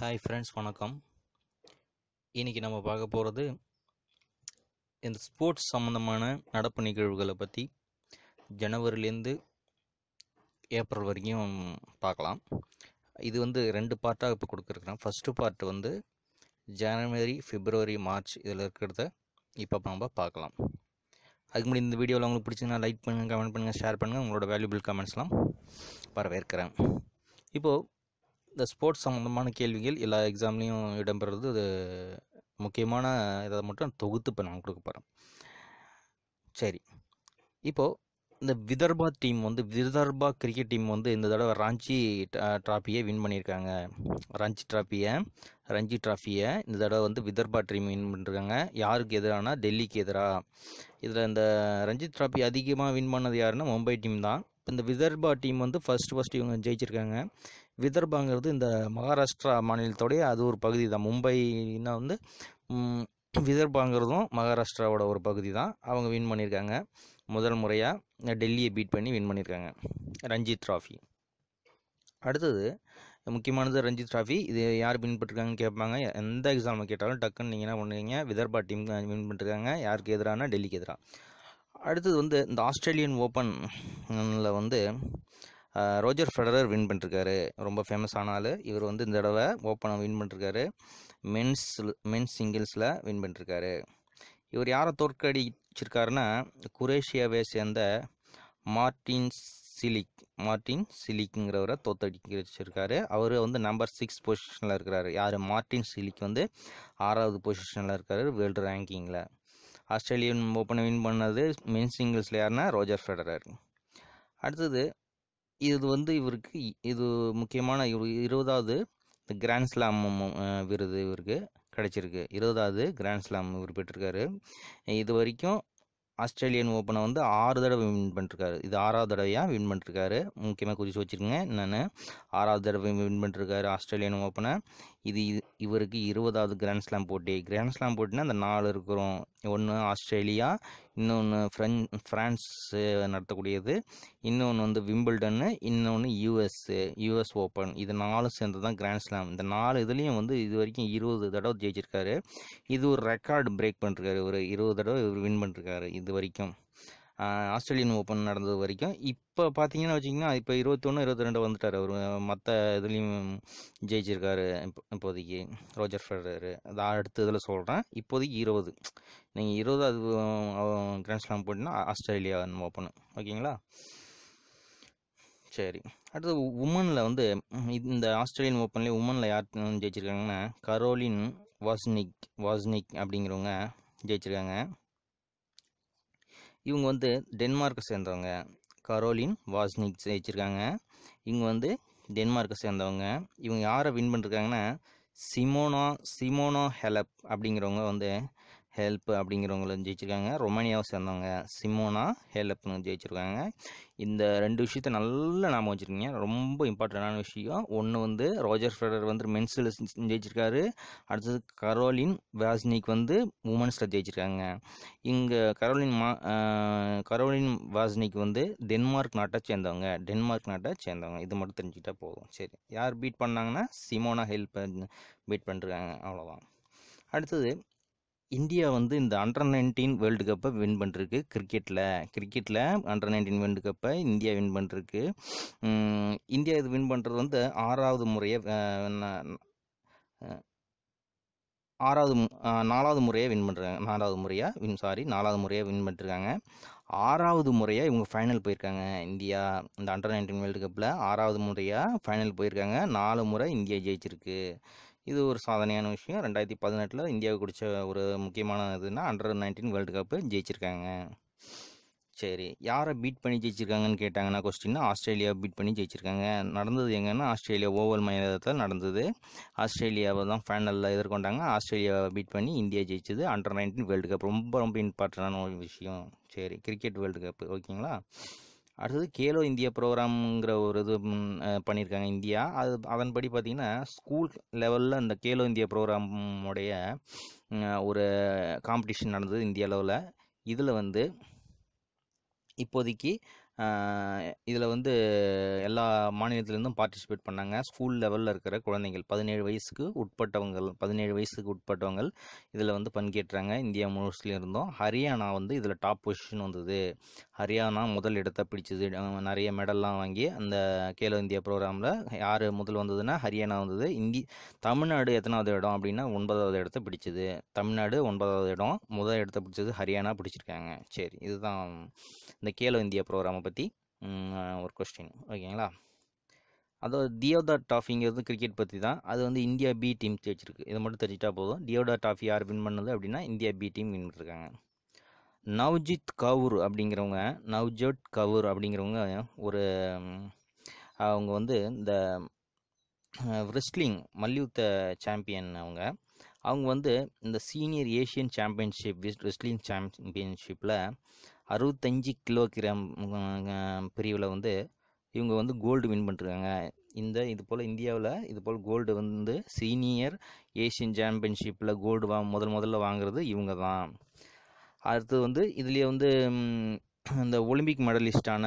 hi friends வணக்கம் இன்றைக்கி நம்ம பார்க்க போகிறது இந்த ஸ்போர்ட்ஸ் சம்மந்தமான நடப்பு நிகழ்வுகளை பற்றி ஜனவரிலேருந்து ஏப்ரல் வரைக்கும் பார்க்கலாம் இது வந்து ரெண்டு பார்ட்டாக இப்போ கொடுத்துருக்குறேன் ஃபஸ்ட்டு பார்ட் வந்து ஜனவரி ஃபிப்ரவரி மார்ச் இதில் இருக்கிறத இப்போ நம்ம பார்க்கலாம் அதுக்கு முடி இந்த வீடியோவில் உங்களுக்கு பிடிச்சிங்கன்னா லைக் பண்ணுங்கள் கமெண்ட் பண்ணுங்கள் ஷேர் பண்ணுங்கள் உங்களோட வேல்யூபிள் கமெண்ட்ஸ்லாம் வரவேற்கிறேன் இப்போது இந்த ஸ்போர்ட்ஸ் சம்மந்தமான கேள்விகள் எல்லா எக்ஸாம்லேயும் இடம்பெறது அது முக்கியமான இதை மட்டும் தொகுத்து இப்போ நான் கொடுக்க போகிறேன் சரி இப்போது இந்த விதர்பா டீம் வந்து விதர்பா கிரிக்கெட் டீம் வந்து இந்த தடவை ராஞ்சி ட்ராஃபியை வின் பண்ணியிருக்காங்க ராஞ்சி ட்ராஃபியை ரஞ்சி ட்ராஃபியை இந்த தடவை வந்து விதர்பா டீம் வின் பண்ணியிருக்காங்க யாருக்கு எதிரானா டெல்லிக்கு எதிராக இதில் இந்த ரஞ்சி ட்ராஃபி அதிகமாக வின் பண்ணது யாருன்னா மும்பை டீம் தான் இந்த விதர்பா டீம் வந்து ஃபஸ்ட்டு ஃபஸ்ட் இவங்க ஜெயிச்சிருக்காங்க விதர்பாங்கிறது இந்த மகாராஷ்டிரா மாநிலத்தோடைய அது ஒரு பகுதி தான் மும்பைன்னா வந்து விதர்பாங்கிறதும் மகாராஷ்டிராவோட ஒரு பகுதி தான் அவங்க வின் பண்ணியிருக்காங்க முதல் முறையாக டெல்லியை பீட் பண்ணி வின் பண்ணியிருக்காங்க ரஞ்சித் ட்ராஃபி அடுத்தது முக்கியமானது ரஞ்சித் ட்ராஃபி இது யார் வின் பண்ணிருக்காங்கன்னு கேட்பாங்க எந்த எக்ஸாமில் கேட்டாலும் டக்குன்னு நீங்கள் என்ன பண்ணுவீங்க விதர்பா டீம் வின் பண்ணிருக்காங்க யாருக்கு எதிரான டெல்லிக்கு எதிராக அடுத்தது வந்து இந்த ஆஸ்திரேலியன் ஓப்பனில் வந்து ரோஜர் ஃபெடரர் வின் பண்ணிருக்காரு ரொம்ப ஃபேமஸ் ஆள் இவர் வந்து இந்த தடவை ஓப்பனை வின் பண்ணிருக்காரு மென்ஸ் மென்ஸ் சிங்கிள்ஸில் வின் பண்ணிருக்காரு இவர் யாரை தோற்கடிச்சிருக்காருன்னா குரேஷியாவை சேர்ந்த மார்டின் சிலிக் மார்டின் சிலிக்குங்கிறவரை தோத்தடிச்சிருக்காரு அவர் வந்து நம்பர் சிக்ஸ் பொசிஷனில் இருக்கிறாரு யார் மார்டின் சிலிக் வந்து ஆறாவது பொசிஷனில் இருக்காரு வேர்ல்டு ரேங்கிங்கில் ஆஸ்திரேலியன் ஓப்பனை வின் பண்ணது மென் சிங்கிள்ஸில் யாருன்னா ரோஜர் ஃபெடரர் அடுத்தது இது வந்து இவருக்கு இது முக்கியமான இவர் இருபதாவது கிராண்ட் ஸ்லாம் விருது இவருக்கு கிடச்சிருக்கு இருபதாவது கிராண்ட் ஸ்லாம் இவர் பெற்றிருக்காரு இது வரைக்கும் ஆஸ்திரேலியன் ஓப்பனை வந்து ஆறு தடவை வின் பண்ணிருக்காரு இது ஆறாவது தடவையாக வின் பண்ணிருக்காரு முக்கியமாக குறித்து வச்சுருக்கேன் நான் ஆறாவது தடவை வின் பண்ணிருக்காரு ஆஸ்திரேலியன் ஓப்பனை இது இவருக்கு இருபதாவது கிராண்ட்ஸ்லாம் போட்டி கிராண்ட்ஸ்லாம் போட்டினா அந்த நாலு இருக்கிறோம் ஒன்று ஆஸ்திரேலியா இன்னொன்று ஃப்ரெஞ்ச் ஃப்ரான்ஸு நடத்தக்கூடியது இன்னொன்று வந்து விம்பிள்டன்னு இன்னொன்று யூஎஸ்ஸு யூஎஸ் ஓப்பன் இது நாலு சேர்ந்து தான் கிராண்ட் இந்த நாலு இதுலேயும் வந்து இது வரைக்கும் இருபது தடவை ஜெயிச்சிருக்காரு இது ஒரு ரெக்கார்டு பிரேக் பண்ணிருக்காரு ஒரு இருபது தடவை இவர் வின் பண்ணிருக்காரு இது வரைக்கும் ஆஸ்திரேலியன் ஓப்பன் நடந்தது வரைக்கும் இப்போ பார்த்தீங்கன்னா வச்சிங்கன்னா இப்போ இருபத்தொன்று இருபத்தி ரெண்டு வந்துட்டார் அவர் மற்ற இதுலேயும் ஜெயிச்சிருக்காரு இப்போ இப்போதைக்கு ரோஜர் ஃபெடரர் அதை அடுத்த இதில் சொல்கிறேன் இப்போதைக்கு இருபது நீங்கள் இருபது அது கிராண்ட்ஸ்லாம் போட்டினா ஆஸ்திரேலியா ஓப்பனு ஓகேங்களா சரி அடுத்து உமனில் வந்து இந்த ஆஸ்திரேலியன் ஓப்பன்லேயே உமனில் யார் ஜெயிச்சிருக்காங்கன்னா கரோலின் வாஸ்னிக் வாஸ்னிக் அப்படிங்கிறவங்க ஜெயிச்சிருக்காங்க இவங்க வந்து டென்மார்க்கை சேர்ந்தவங்க கரோலின் வாஸ்னிக் ஜெயிச்சிருக்காங்க இவங்க வந்து டென்மார்க்கை சேர்ந்தவங்க இவங்க யாரை வின் பண்ணிருக்காங்கன்னா சிமோனா சிமோனோ ஹெலப் அப்படிங்கிறவங்க வந்து ஹெல்ப் அப்படிங்கிறவங்களும் ஜெயிச்சிருக்காங்க ரொமானியாவை சேர்ந்தவங்க சிமோனா ஹெல்ப்னு ஜெயிச்சிருக்காங்க இந்த ரெண்டு விஷயத்த நல்லா ஞாபகம் வச்சுருக்கீங்க ரொம்ப இம்பார்ட்டண்டான விஷயம் ஒன்று வந்து ரோஜர் ஃபெடர் வந்து மென்ஸில் ஜெயிச்சிருக்காரு அடுத்தது கரோலின் வாஸ்னிக் வந்து உமன்ஸில் ஜெயிச்சிருக்காங்க இங்கே கரோலின் மா கரோலின் வாஸ்னிக் வந்து டென்மார்க் நாட்டை சேர்ந்தவங்க டென்மார்க் நாட்டை சேர்ந்தவங்க இது மட்டும் தெரிஞ்சுக்கிட்டா போதும் சரி யார் பீட் பண்ணாங்கன்னா சிமோனா ஹெல்ப் பீட் பண்ணிருக்காங்க அவ்வளோதான் அடுத்தது இந்தியா வந்து இந்த அண்டர் நைன்டீன் வேர்ல்டு கப்பை வின் பண்ணிருக்கு கிரிக்கெட்டில் கிரிக்கெட்டில் அண்டர் நைன்டீன் வேர்ல்டு கப்பை இந்தியா வின் பண்ணிருக்கு இந்தியா இது வின் பண்ணுறது வந்து ஆறாவது முறையாக ஆறாவது நாலாவது முறையாக வின் பண்ணுறாங்க நாலாவது முறையாக வின் சாரி நாலாவது முறையாக வின் பண்ணிருக்காங்க ஆறாவது முறையாக இவங்க ஃபைனல் போயிருக்காங்க இந்தியா இந்த அண்டர் நைன்டீன் வேர்ல்டு கப்பில் ஆறாவது முறையாக ஃபைனல் போயிருக்காங்க நாலு முறை இந்தியா ஜெயிச்சிருக்கு இது ஒரு சாதனையான விஷயம் ரெண்டாயிரத்தி பதினெட்டில் இந்தியாவுக்கு குடித்த ஒரு முக்கியமான இதுன்னா அண்டர் நைன்டீன் வேர்ல்டு கப்பு ஜெயிச்சிருக்காங்க சரி யாரை பீட் பண்ணி ஜெயிச்சிருக்காங்கன்னு கேட்டாங்கன்னா கொஸ்டின்னா ஆஸ்திரேலியா பீட் பண்ணி ஜெயிச்சிருக்காங்க நடந்தது எங்கன்னா ஆஸ்திரேலியா ஓவல் மயத்தில் நடந்தது ஆஸ்திரேலியாவை தான் ஃபைனலில் எதிர்கொண்டாங்க ஆஸ்திரேலியாவை பீட் பண்ணி இந்தியா ஜெயிச்சது அண்டர் நைன்டீன் வேர்ல்டு கப் ரொம்ப ரொம்ப இம்பார்ட்டண்டான ஒரு விஷயம் சரி கிரிக்கெட் வேர்ல்டு கப் ஓகேங்களா அடுத்தது கேலோ இந்தியா ப்ரோக்ராம்ங்கிற ஒரு இது பண்ணியிருக்காங்க இந்தியா அது அதன்படி பார்த்திங்கன்னா ஸ்கூல் லெவலில் அந்த கேலோ இந்தியா ப்ரோக்ராமுடைய ஒரு காம்படிஷன் நடந்தது இந்தியா லெவலில் இதில் வந்து இப்போதைக்கு இதில் வந்து எல்லா மாநிலத்திலேருந்தும் பார்ட்டிசிபேட் பண்ணாங்க ஸ்கூல் லெவலில் இருக்கிற குழந்தைகள் பதினேழு வயசுக்கு உட்பட்டவங்கள் பதினேழு வயசுக்கு உட்பட்டவங்கள் இதில் வந்து பங்கேற்றாங்க இந்தியா முழுசுலேயும் இருந்தோம் ஹரியானா வந்து இதில் டாப் பொசிஷன் வந்தது ஹரியானா முதல் இடத்தை பிடிச்சது நிறைய மெடல்லாம் வாங்கி அந்த கேலோ இந்தியா ப்ரோக்ராமில் யார் முதல் வந்ததுன்னா ஹரியானா வந்தது இந்தி தமிழ்நாடு எத்தனாவது இடம் அப்படின்னா ஒன்பதாவது இடத்த பிடிச்சது தமிழ்நாடு ஒன்பதாவது இடம் முதல் இடத்த பிடிச்சது ஹரியானா பிடிச்சிருக்காங்க சரி இதுதான் இந்த கேலோ இந்தியா ப்ரோக்ராமை பற்றி ஒரு கொஸ்டின் ஓகேங்களா அதாவது தியோதா டாஃபிங்கிறது கிரிக்கெட் பற்றி தான் அது வந்து இந்தியா பி டீம் ஜெயிச்சிருக்கு இதை மட்டும் தெரிஞ்சிட்டா போதும் தியோதா டாஃபி யார் வின் பண்ணது அப்படின்னா இந்தியா பி டீம் வின் பண்ணிருக்காங்க நவ்ஜித் கவுர் அப்படிங்கிறவங்க நவ்ஜோட் கவுர் அப்படிங்கிறவங்க ஒரு அவங்க வந்து இந்த ரெஸ்லிங் மல்யுத்த சாம்பியன் அவங்க அவங்க வந்து இந்த சீனியர் ஏஷியன் சாம்பியன்ஷிப் ரெஸ்லிங் சாம்பியன்ஷிப்பில் அறுபத்தஞ்சு கிலோ கிராம் பிரிவில் வந்து இவங்க வந்து கோல்டு வின் பண்ணிருக்காங்க இந்த இது போல் இந்தியாவில் இது போல் கோல்டு வந்து சீனியர் ஏஷியன் சாம்பியன்ஷிப்பில் கோல்டு வா முதல் முதல்ல வாங்குறது இவங்க தான் அடுத்து வந்து இதுலேயே வந்து இந்த ஒலிம்பிக் மெடலிஸ்டான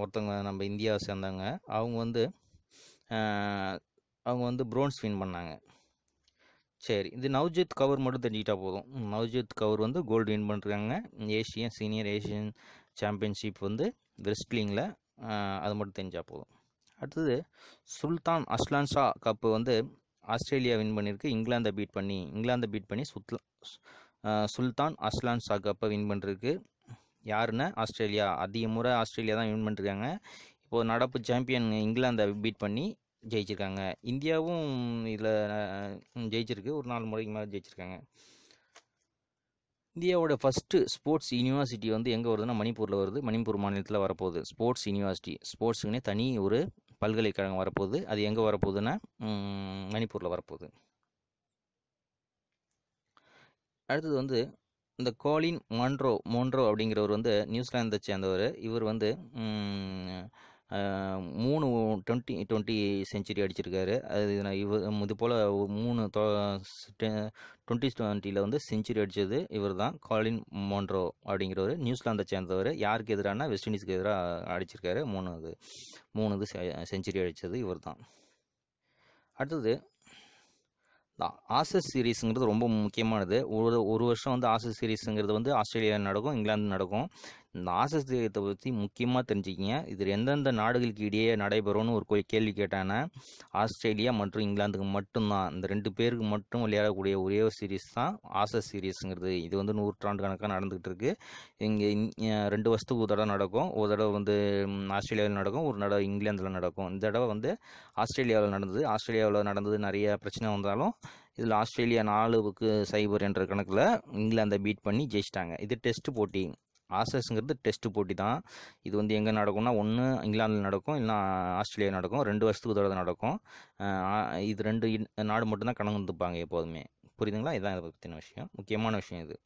ஒருத்தவங்க நம்ம இந்தியாவை சேர்ந்தவங்க அவங்க வந்து அவங்க வந்து ப்ரோன்ஸ் வின் பண்ணாங்க சரி இது நவ்ஜித் கவர் மட்டும் தெரிஞ்சுக்கிட்டா போதும் நவ்ஜித் கவர் வந்து கோல்டு வின் பண்ணிருக்காங்க ஏஷியன் சீனியர் ஏஷியன் சாம்பியன்ஷிப் வந்து ரெஸ்ட்லிங்கில் அது மட்டும் தெரிஞ்சால் போதும் அடுத்தது சுல்தான் அஸ்லான் ஷா கப்பு வந்து ஆஸ்திரேலியா வின் பண்ணியிருக்கு இங்கிலாந்தை பீட் பண்ணி இங்கிலாந்தை பீட் பண்ணி சுத்லா சுல்தான் அஸ்லான் ஷா கப்பை வின் பண்ணிருக்கு யாருன்னா ஆஸ்திரேலியா அதிக முறை ஆஸ்திரேலியா தான் வின் பண்ணிருக்காங்க இப்போது நடப்பு சாம்பியன் இங்கிலாந்தை பீட் பண்ணி ஜெயிச்சிருக்காங்க இந்தியாவும் இதில் ஜெயிச்சிருக்கு ஒரு நாலு முறைக்கு மேலே ஜெயிச்சிருக்காங்க இந்தியாவோட ஃபஸ்ட்டு ஸ்போர்ட்ஸ் யூனிவர்சிட்டி வந்து எங்கே வருதுன்னா மணிப்பூரில் வருது மணிப்பூர் மாநிலத்தில் வரப்போகுது ஸ்போர்ட்ஸ் யூனிவர்சிட்டி ஸ்போர்ட்ஸுக்குனே தனி ஒரு பல்கலைக்கழகம் வரப்போகுது அது எங்கே வரப்போகுதுன்னா மணிப்பூரில் வரப்போகுது அடுத்தது வந்து இந்த கோலின் மான்ட்ரோ மோன்ட்ரோ அப்படிங்கிறவர் வந்து நியூசிலாந்தை சேர்ந்தவர் இவர் வந்து மூணு டுவெண்ட்டி டுவெண்ட்டி செஞ்சுரி அடிச்சிருக்காரு அது இவர் இது போல் மூணு டுவெண்ட்டி டுவெண்ட்டியில் வந்து செஞ்சுரி அடித்தது இவர் தான் காலின் மோன்ட்ரோ அப்படிங்கிறவர் நியூசிலாந்தை சேர்ந்தவர் யாருக்கு எதிரான வெஸ்ட் இண்டீஸ்க்கு எதிராக அடிச்சிருக்காரு மூணு இது மூணு இது செஞ்சுரி அடித்தது இவர் தான் அடுத்தது ஆசஸ் சீரீஸுங்கிறது ரொம்ப முக்கியமானது ஒரு ஒரு வருஷம் வந்து ஆசஸ் சீரீஸுங்கிறது வந்து ஆஸ்திரேலியா நடக்கும் இங்கிலாந்து நடக்கும் இந்த ஆசஸ் தேயத்தை பற்றி முக்கியமாக தெரிஞ்சுக்கிங்க இதில் எந்தெந்த நாடுகளுக்கு இடையே நடைபெறும்னு ஒரு கேள்வி கேட்டாங்கன்னா ஆஸ்திரேலியா மற்றும் இங்கிலாந்துக்கு மட்டும்தான் இந்த ரெண்டு பேருக்கு மட்டும் விளையாடக்கூடிய ஒரே ஒரு சீரீஸ் தான் ஆசஸ் சீரீஸுங்கிறது இது வந்து நூற்றாண்டு கணக்காக நடந்துகிட்டு இருக்கு இங்கே ரெண்டு வருஷத்துக்கு ஒரு தடவை நடக்கும் ஒரு தடவை வந்து ஆஸ்திரேலியாவில் நடக்கும் ஒரு தடவை இங்கிலாந்தில் நடக்கும் இந்த தடவை வந்து ஆஸ்திரேலியாவில் நடந்தது ஆஸ்திரேலியாவில் நடந்தது நிறைய பிரச்சனை வந்தாலும் இதில் ஆஸ்திரேலியா நாலுக்கு சைபர் என்ற கணக்கில் இங்கிலாந்தை பீட் பண்ணி ஜெயிச்சிட்டாங்க இது டெஸ்ட் போட்டி ஆசஸ்ங்கிறது டெஸ்ட் போட்டி தான் இது வந்து எங்கே நடக்கும்னா ஒன்று இங்கிலாந்தில் நடக்கும் இல்லைனா ஆஸ்திரேலியா நடக்கும் ரெண்டு வருஷத்துக்கு தடவை நடக்கும் இது ரெண்டு நாடு மட்டும்தான் கணக்கு வந்துப்பாங்க எப்போதுமே புரியுதுங்களா இதுதான் இதை பற்றின விஷயம் முக்கியமான விஷயம் இது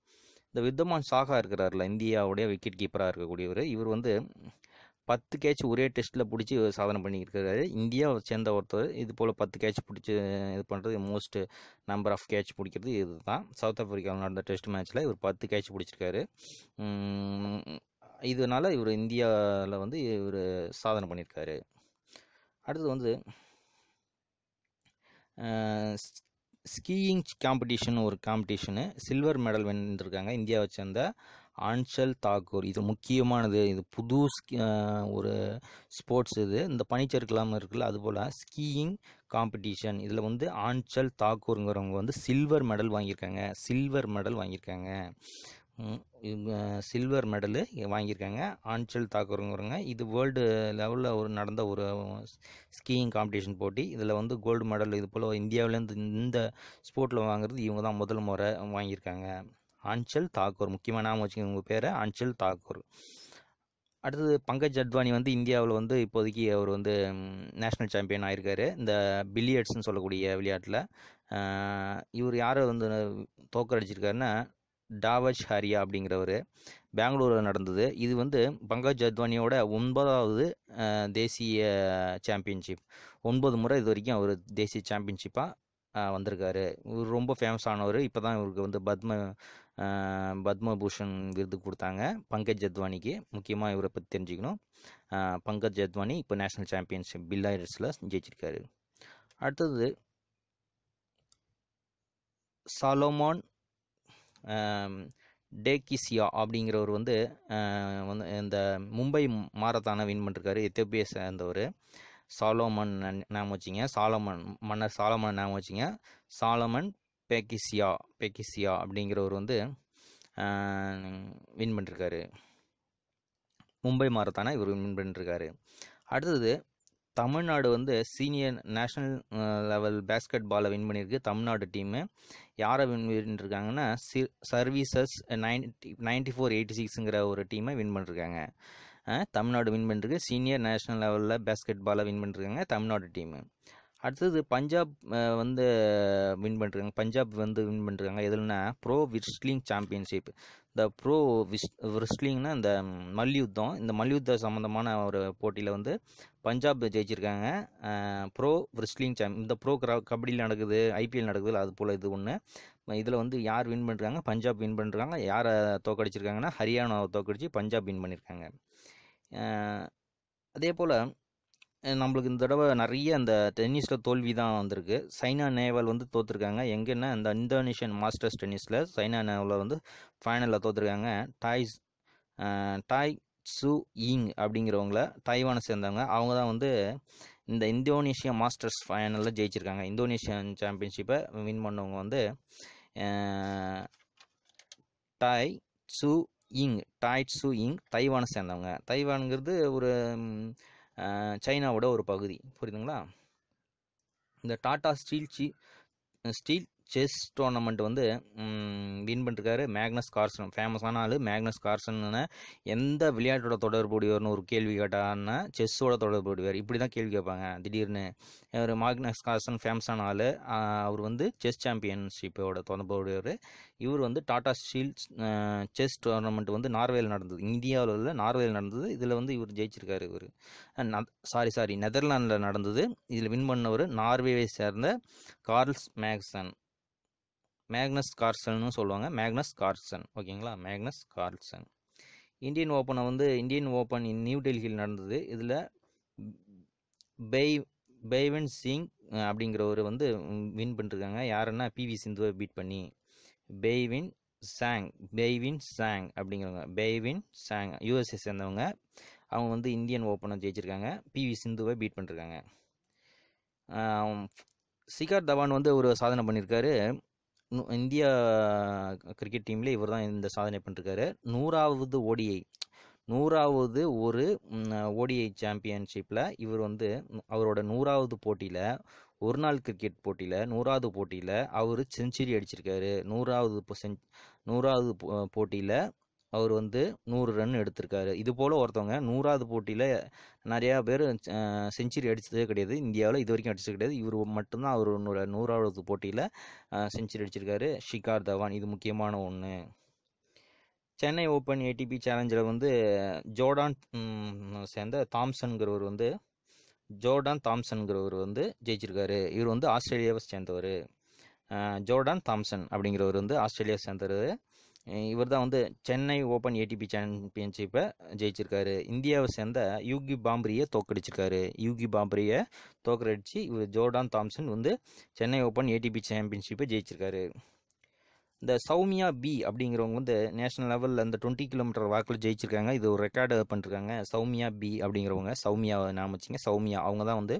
இந்த வித்தமான் சாகா இருக்கிறார்ல இந்தியாவுடைய விக்கெட் கீப்பராக இருக்கக்கூடியவர் இவர் வந்து பத்து கேட்ச் ஒரே டெஸ்ட்டில் பிடிச்சி சாதனை பண்ணியிருக்காரு இந்தியாவை சேர்ந்த ஒருத்தர் இது போல் பத்து கேட்ச் பிடிச்சி இது பண்ணுறது மோஸ்ட் நம்பர் ஆஃப் கேட்ச் பிடிக்கிறது இது தான் சவுத் ஆஃப்ரிக்காவில் நடந்த டெஸ்ட் மேட்ச்சில் இவர் பத்து கேட்ச் பிடிச்சிருக்காரு இதனால் இவர் இந்தியாவில் வந்து இவர் சாதனை பண்ணியிருக்காரு அடுத்தது வந்து ஸ்கீயிங் காம்படிஷன் ஒரு காம்படிஷனு சில்வர் மெடல் வென்றிருக்காங்க இந்தியாவை சேர்ந்த ஆன்சல் தாக்கூர் இது முக்கியமானது இது புது ஒரு ஸ்போர்ட்ஸ் இது இந்த பனிச்சறுக்கலாம் இருக்குல்ல அதுபோல் ஸ்கீயிங் காம்படிஷன் இதில் வந்து ஆன்சல் தாக்கூருங்கிறவங்க வந்து சில்வர் மெடல் வாங்கியிருக்காங்க சில்வர் மெடல் வாங்கியிருக்காங்க சில்வர் மெடலு வாங்கியிருக்காங்க ஆஞ்சல் தாக்கூருங்கிறவங்க இது வேர்ல்டு லெவலில் ஒரு நடந்த ஒரு ஸ்கீயிங் காம்படிஷன் போட்டி இதில் வந்து கோல்டு மெடல் இது போல் இந்தியாவிலேருந்து இந்த ஸ்போர்ட்டில் வாங்குறது இவங்க தான் முதல் முறை வாங்கியிருக்காங்க ஆஞ்சல் தாக்கூர் முக்கியமாக நாம் வச்சுக்கோங்க உங்கள் பேரை ஆஞ்சல் தாக்கூர் அடுத்தது பங்கஜ் அத்வானி வந்து இந்தியாவில் வந்து இப்போதைக்கு அவர் வந்து நேஷ்னல் சாம்பியன் ஆயிருக்காரு இந்த பில்லியட்ஸ்ன்னு சொல்லக்கூடிய விளையாட்டில் இவர் யாரை வந்து தோக்கடிச்சிருக்காருன்னா டாவஜ் ஹரியா அப்படிங்கிறவர் பெங்களூரில் நடந்தது இது வந்து பங்கஜ் அத்வானியோட ஒன்பதாவது தேசிய சாம்பியன்ஷிப் ஒன்பது முறை இது வரைக்கும் அவர் தேசிய சாம்பியன்ஷிப்பாக வந்திருக்காரு இவர் ரொம்ப ஃபேமஸ் ஆனவர் இப்போ தான் இவருக்கு வந்து பத்ம பத்மபூஷன் விருது கொடுத்தாங்க பங்கஜ் அத்வானிக்கு முக்கியமாக இவரை பற்றி தெரிஞ்சுக்கணும் பங்கஜ் அத்வானி இப்போ நேஷனல் சாம்பியன்ஷிப் பில்லாயிரஸில் ஜெயிச்சிருக்காரு அடுத்தது சாலோமான் டேகிசியா அப்படிங்கிறவர் வந்து வந்து இந்த மும்பை மாரத்தானை வின் பண்ணிருக்காரு எத்தியோப்பியை சேர்ந்தவர் சாலோமன் நாம் வச்சிங்க சாலமன் மன்னர் சாலமன் நாம் வச்சிங்க சாலமன் பேக்கிசியா பேக்கிசியா அப்படிங்கிறவர் வந்து வின் பண்ணிருக்காரு மும்பை மாரத்தானை இவர் வின் பண்ணிருக்காரு அடுத்தது தமிழ்நாடு வந்து சீனியர் நேஷ்னல் லெவல் பேஸ்கெட் பாலை வின் பண்ணியிருக்கு தமிழ்நாடு டீமு யாரை வின் பண்ணிருக்காங்கன்னா சி services ninety ninety four eighty சிக்ஸுங்கிற ஒரு டீமை வின் பண்ணிருக்காங்க தமிழ்நாடு வின் பண்ணிருக்கு சீனியர் நேஷ்னல் லெவலில் பேஸ்கெட் பாலை வின் பண்ணிருக்காங்க தமிழ்நாடு டீமு அடுத்தது பஞ்சாப் வந்து வின் பண்ணிருக்காங்க பஞ்சாப் வந்து வின் பண்ணுறாங்க எதுலன்னா ப்ரோ விஸ்லிங் சாம்பியன்ஷிப் இந்த ப்ரோ விஸ் விஸ்லிங்னா இந்த மல்யுத்தம் இந்த மல்யுத்த சம்மந்தமான ஒரு போட்டியில் வந்து பஞ்சாப் ஜெயிச்சிருக்காங்க ப்ரோ விஸ்லிங் சாம்பியன் இந்த ப்ரோ கபடியில் நடக்குது ஐபிஎல் நடக்குது அது போல் இது ஒன்று இதில் வந்து யார் வின் பண்ணுறாங்க பஞ்சாப் வின் பண்ணுறாங்க யாரை தோக்கடிச்சிருக்காங்கன்னா ஹரியானாவை தோக்கடிச்சு பஞ்சாப் வின் பண்ணியிருக்காங்க அதே போல் நம்மளுக்கு இந்த தடவை நிறைய அந்த டென்னிஸில் தோல்வி தான் வந்திருக்கு சைனா நேவால் வந்து தோற்றுருக்காங்க எங்கன்னா இந்த இந்தோனேஷியன் மாஸ்டர்ஸ் டென்னிஸில் சைனா நேவால் வந்து ஃபைனலில் தோற்றுருக்காங்க டாய்ஸ் டாய் சு ஈங் அப்படிங்கிறவங்கள தைவானை சேர்ந்தவங்க அவங்க தான் வந்து இந்த இந்தோனேஷியா மாஸ்டர்ஸ் ஃபைனலில் ஜெயிச்சிருக்காங்க இந்தோனேஷியன் சாம்பியன்ஷிப்பை வின் பண்ணவங்க வந்து டாய் சு இங் டாய் சு இங் தைவானை சேர்ந்தவங்க தைவானுங்கிறது ஒரு சைனாவோட ஒரு பகுதி புரியுதுங்களா இந்த டாடா ஸ்டீல் சீ ஸ்டீல் செஸ் டோர்னமெண்ட் வந்து வின் பண்ணிருக்காரு மேக்னஸ் கார்சன் ஃபேமஸான ஆள் மேக்னஸ் கார்சன் எந்த விளையாட்டோட தொடர்புடையவர்னு ஒரு கேள்வி கேட்டான்னா செஸ்ஸோட தொடர்புடையவர் இப்படி தான் கேள்வி கேட்பாங்க திடீர்னு இவர் மேக்னஸ் கார்சன் ஃபேமஸான ஆள் அவர் வந்து செஸ் சாம்பியன்ஷிப்போட தொடர்புடையவர் இவர் வந்து டாடா ஸ்டீல் செஸ் டோர்னமெண்ட் வந்து நார்வேல நடந்தது இந்தியாவில் உள்ள நார்வேயில் நடந்தது இதில் வந்து இவர் ஜெயிச்சிருக்காரு இவர் சாரி சாரி நெதர்லாண்டில் நடந்தது இதில் வின் பண்ணவர் நார்வேவை சேர்ந்த கார்ல்ஸ் மேக்சன் மேக்னஸ் கார்சன்னு சொல்லுவாங்க மேக்னஸ் கார்சன் ஓகேங்களா மேக்னஸ் கார்சன் இந்தியன் ஓப்பனை வந்து இந்தியன் ஓப்பன் இன் நியூ டெல்லியில் நடந்தது இதில் பெய் பெய்வன் சிங் அப்படிங்கிறவர் வந்து வின் பண்ணிருக்காங்க யாருன்னா பிவி சிந்துவை பீட் பண்ணி பெய்வின் சாங் பெய்வின் சாங் அப்படிங்கிறவங்க பெய்வின் சாங் யூஎஸ்ஏ சேர்ந்தவங்க அவங்க வந்து இந்தியன் ஓப்பனை ஜெயிச்சிருக்காங்க பிவி சிந்துவை பீட் பண்ணிருக்காங்க சிகார் தவான் வந்து ஒரு சாதனை பண்ணியிருக்காரு இந்தியா கிரிக்கெட் டீம்ல இவர் தான் இந்த சாதனை பண்ணிருக்காரு நூறாவது ஓடிஐ நூறாவது ஒரு ஓடிஐ சாம்பியன்ஷிப்பில் இவர் வந்து அவரோட நூறாவது போட்டியில் ஒரு நாள் கிரிக்கெட் போட்டியில் நூறாவது போட்டியில் அவர் செஞ்சுரி அடிச்சிருக்காரு நூறாவது செஞ் நூறாவது போ போட்டியில் அவர் வந்து நூறு ரன் எடுத்திருக்காரு இது போல் ஒருத்தவங்க நூறாவது போட்டியில் நிறையா பேர் செஞ்சுரி அடித்ததே கிடையாது இந்தியாவில் இது வரைக்கும் அடித்தது கிடையாது இவர் மட்டும்தான் அவர் உன்னோட நூறாவது போட்டியில் செஞ்சுரி அடிச்சிருக்காரு ஷிகார் தவான் இது முக்கியமான ஒன்று சென்னை ஓப்பன் ஏடிபி சேலஞ்சில் வந்து ஜோர்டான் சேர்ந்த தாம்சன்கிறவர் வந்து ஜோர்டான் தாம்சன்கிறவர் வந்து ஜெயிச்சிருக்காரு இவர் வந்து ஆஸ்திரேலியாவை சேர்ந்தவர் ஜோர்டான் தாம்சன் அப்படிங்கிறவர் வந்து ஆஸ்திரேலியாவை சேர்ந்தவர் இவர் தான் வந்து சென்னை ஓப்பன் ஏடிபி சாம்பியன்ஷிப்பை ஜெயிச்சிருக்காரு இந்தியாவை சேர்ந்த யூகி பாம்பரியை தோக்கடிச்சிருக்காரு யூகி பாம்பரியை தோக்கடிச்சு இவர் ஜோர்டான் தாம்சன் வந்து சென்னை ஓப்பன் ஏடிபி சாம்பியன்ஷிப்பை ஜெயிச்சிருக்காரு இந்த சௌமியா பி அப்படிங்கிறவங்க வந்து நேஷனல் லெவலில் இந்த டுவெண்ட்டி கிலோமீட்டர் வாக்கில் ஜெயிச்சிருக்காங்க இது ஒரு ரெக்கார்டு பண்ணிருக்காங்க சௌமியா பி அப்படிங்கிறவங்க சௌமியா வச்சுங்க சௌமியா அவங்க தான் வந்து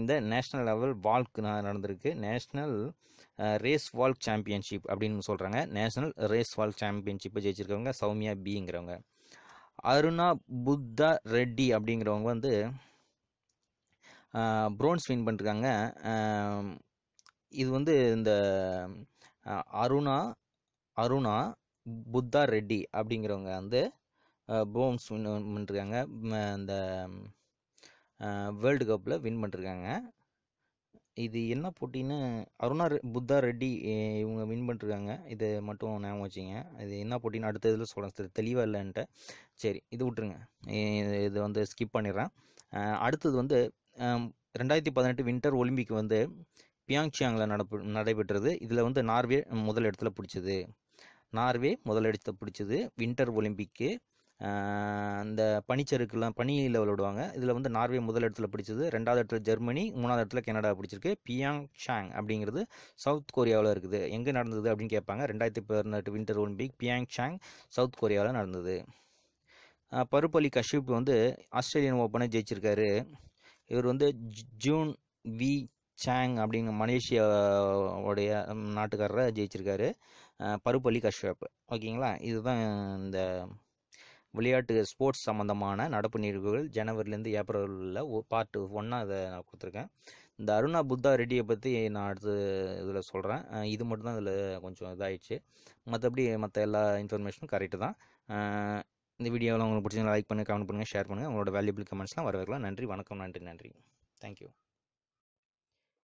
இந்த நேஷனல் லெவல் வால்க் நடந்திருக்கு நேஷ்னல் ரேஸ் வால்க் சாம்பியன்ஷிப் அப்படின்னு சொல்கிறாங்க நேஷனல் ரேஸ் வால்க் சாம்பியன்ஷிப்பை ஜெயிச்சிருக்கவங்க சௌமியா பிங்கிறவங்க அருணா புத்தா ரெட்டி அப்படிங்கிறவங்க வந்து ப்ரோன்ஸ் வின் பண்ணிருக்காங்க இது வந்து இந்த அருணா அருணா புத்தா ரெட்டி அப்படிங்கிறவங்க வந்து ப்ரோன்ஸ் வின் பண்ணிருக்காங்க இந்த வேர்ல்டு கப்பில் வின் பண்ணிருக்காங்க இது என்ன போட்டின்னு அருணா ரெ புத்தா ரெட்டி இவங்க வின் பண்ணிருக்காங்க இது மட்டும் ஞாபகம் வச்சுங்க இது என்ன போட்டின்னு அடுத்த இதில் சொல்கிறேன் சார் தெளிவாக இல்லைன்ட்டு சரி இது விட்டுருங்க இது வந்து ஸ்கிப் பண்ணிடுறேன் அடுத்தது வந்து ரெண்டாயிரத்தி பதினெட்டு வின்டர் ஒலிம்பிக் வந்து சியாங்கில் நடப்பு நடைபெற்றது இதில் வந்து நார்வே முதல் இடத்துல பிடிச்சது நார்வே முதல் இடத்த பிடிச்சது வின்டர் ஒலிம்பிக்கு அந்த பனிச்சறுக்குலாம் பனியில் விளையாடுவாங்க இதில் வந்து நார்வே முதல் இடத்துல பிடிச்சது ரெண்டாவது இடத்துல ஜெர்மனி மூணாவது இடத்துல கனடா பிடிச்சிருக்கு பியாங் சாங் அப்படிங்கிறது சவுத் கொரியாவில் இருக்குது எங்கே நடந்தது அப்படின்னு கேட்பாங்க ரெண்டாயிரத்தி பதினெட்டு winter Olympic Pyeongchang south கொரியாவில் நடந்தது பருப்பலி கஷ்யப் வந்து ஆஸ்திரேலியன் ஓப்பனை ஜெயிச்சிருக்காரு இவர் வந்து ஜூன் வி சாங் அப்படிங்கிற மலேசியாவுடைய நாட்டுக்காரரை ஜெயிச்சிருக்காரு பருப்பலி கஷ்யப் ஓகேங்களா இதுதான் இந்த விளையாட்டு ஸ்போர்ட்ஸ் சம்மந்தமான நடப்பு நிகழ்வுகள் ஜனவரிலேருந்து ஏப்ரலில் பார்ட் ஒன்னாக அதை நான் கொடுத்துருக்கேன் இந்த அருணா புத்தா ரெட்டியை பற்றி நான் அடுத்து இதில் சொல்கிறேன் இது மட்டும்தான் இதில் கொஞ்சம் இதாகிடுச்சு மற்றபடி மற்ற எல்லா இன்ஃபர்மேஷனும் கரெக்டு தான் இந்த வீடியோவில் உங்களுக்கு பிடிச்சதுன்னா லைக் பண்ணுங்கள் கமெண்ட் பண்ணுங்கள் ஷேர் பண்ணுங்கள் உங்களோட வேல்யூபிள் கமெண்ட்ஸ்லாம் வரவேற்கலாம் நன்றி வணக்கம் நன்றி நன்றி தேங்க்யூ